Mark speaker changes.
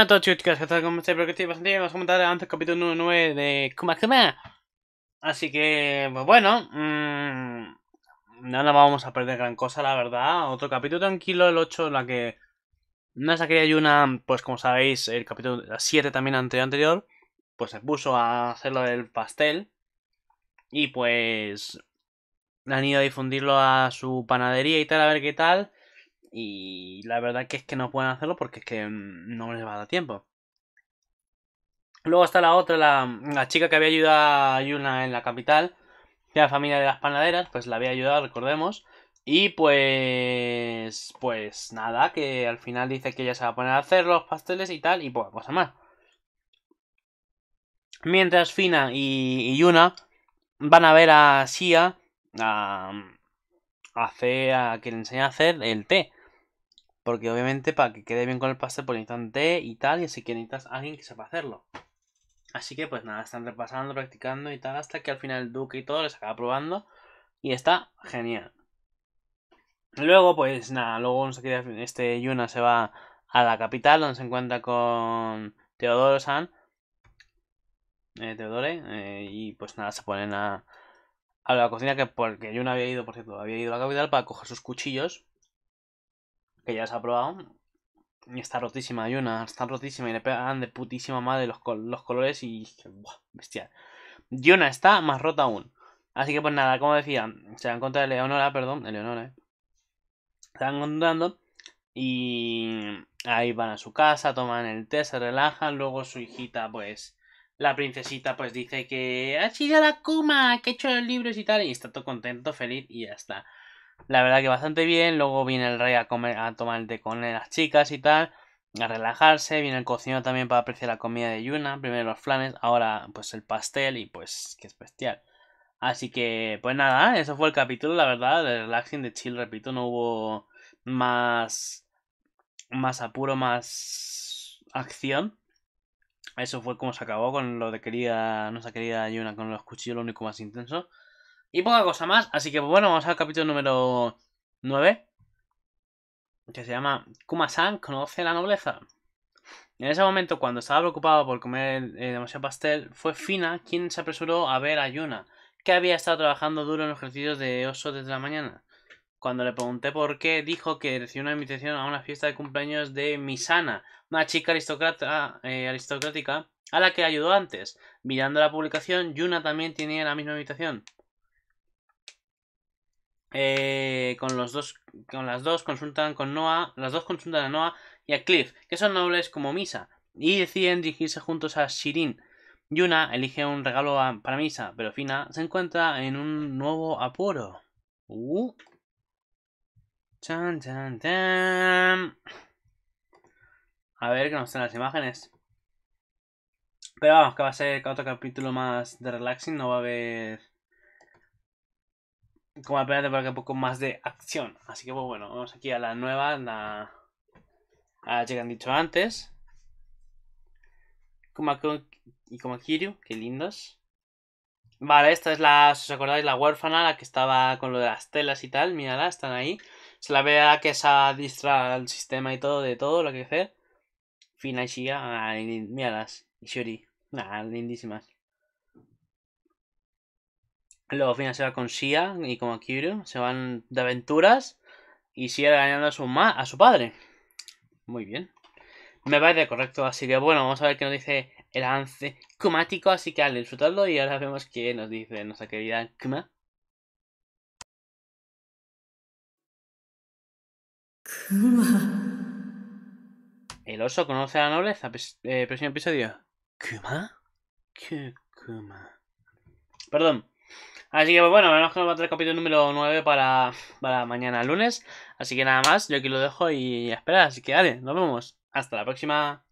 Speaker 1: Hola a todos chicos, ¿qué tal? ¿Cómo estáis? que bastante Vamos a comentar antes el capítulo 9 de Kuma Kuma. Así que, pues bueno, nada mm, no nos vamos a perder gran cosa, la verdad. Otro capítulo tranquilo, el 8, la que no es aquella una pues como sabéis, el capítulo 7 también anterior, anterior, pues se puso a hacerlo del pastel. Y pues han ido a difundirlo a su panadería y tal, a ver qué tal. Y la verdad que es que no pueden hacerlo porque es que mm, no les va a dar tiempo. Luego está la otra, la, mm, chica que había ayudado a Yuna en la capital, que la familia de las panaderas, pues la había ayudado, recordemos. Y pues. Pues nada, que al final dice que ella se va a poner a hacer los pasteles y tal, y pues cosa más. Mientras Fina y, Yuna van a ver a Sia a, mm, a hacer, a que le enseñe a hacer el té. Porque obviamente para que quede bien con el pastel por pues instante y tal, y así que necesitas alguien que sepa hacerlo. Así que pues nada, están repasando, practicando y tal, hasta que al final el Duque y todo les acaba probando. Y está genial. Luego, pues nada, luego este Yuna se va a la capital, donde se encuentra con Teodoro San. Eh, Teodore, eh, y pues nada, se ponen a, a la cocina, que porque Yuna había ido, por cierto, había ido a la capital para coger sus cuchillos ya se ha probado. Y está rotísima, Yuna, una, está rotísima y le pegan de putísima madre los, los colores y... Buah, bestial. Yuna está más rota aún. Así que pues nada, como decía, se dan contra de Leonora, perdón, Eleonora, Leonora, eh. Se van contando y ahí van a su casa, toman el té, se relajan, luego su hijita pues... La princesita pues dice que ha sido la coma, que he hecho los libros y tal, y está todo contento, feliz y ya está la verdad que bastante bien. Luego viene el rey a, comer, a tomar el té con las chicas y tal, a relajarse. Viene el cocinero también para apreciar la comida de Yuna. Primero los flanes, ahora pues el pastel y pues que es bestial. Así que, pues nada, eso fue el capítulo, la verdad, de Relaxing de Chill, repito, no hubo más, más apuro, más acción. Eso fue como se acabó con lo de querida, nuestra querida Yuna con los cuchillos, lo único más intenso. Y poca cosa más, así que bueno, vamos al capítulo número 9. Que se llama Kuma-san conoce la nobleza. En ese momento, cuando estaba preocupado por comer eh, demasiado pastel, fue Fina quien se apresuró a ver a Yuna, que había estado trabajando duro en los ejercicios de oso desde la mañana. Cuando le pregunté por qué, dijo que recibió una invitación a una fiesta de cumpleaños de Misana, una chica eh, aristocrática a la que ayudó antes. Mirando la publicación, Yuna también tenía la misma invitación eh, con los dos, con las dos consultan con Noah, las dos consultan a Noah y a Cliff, que son nobles como Misa, y deciden dirigirse juntos a Shirin. Yuna elige un regalo para Misa, pero Fina se encuentra en un nuevo apuro. Uh. A ver que nos están las imágenes. Pero vamos, que va a ser otro capítulo más de relaxing, no va a haber como apenas para un poco más de acción. Así que, pues, bueno, vamos aquí a la nueva, la, a la que han dicho antes. como y Kiryu qué lindos. Vale, esta es la, os acordáis, la huérfana, la que estaba con lo de las telas y tal. Mírala, están ahí. Se la vea que se distra el sistema y todo, de todo lo que hacer. Fina y Shiga ah, míralas. Y Shuri, nada, lindísimas. Luego se va con Shia y con Akiru. Se van de aventuras. Y Shia ganando a su, ma a su padre. Muy bien. Me parece correcto. Así que bueno, vamos a ver qué nos dice el avance kumático. Así que al disfrutarlo y ahora vemos qué nos dice nuestra querida Kuma. Kuma. ¿El oso conoce a la nobleza? Eh, próximo episodio. ¿Kuma? Kuma? Perdón. Así que bueno, que va a traer el capítulo número 9 para, para mañana lunes. Así que nada más, yo aquí lo dejo y espera, así que dale, nos vemos. Hasta la próxima.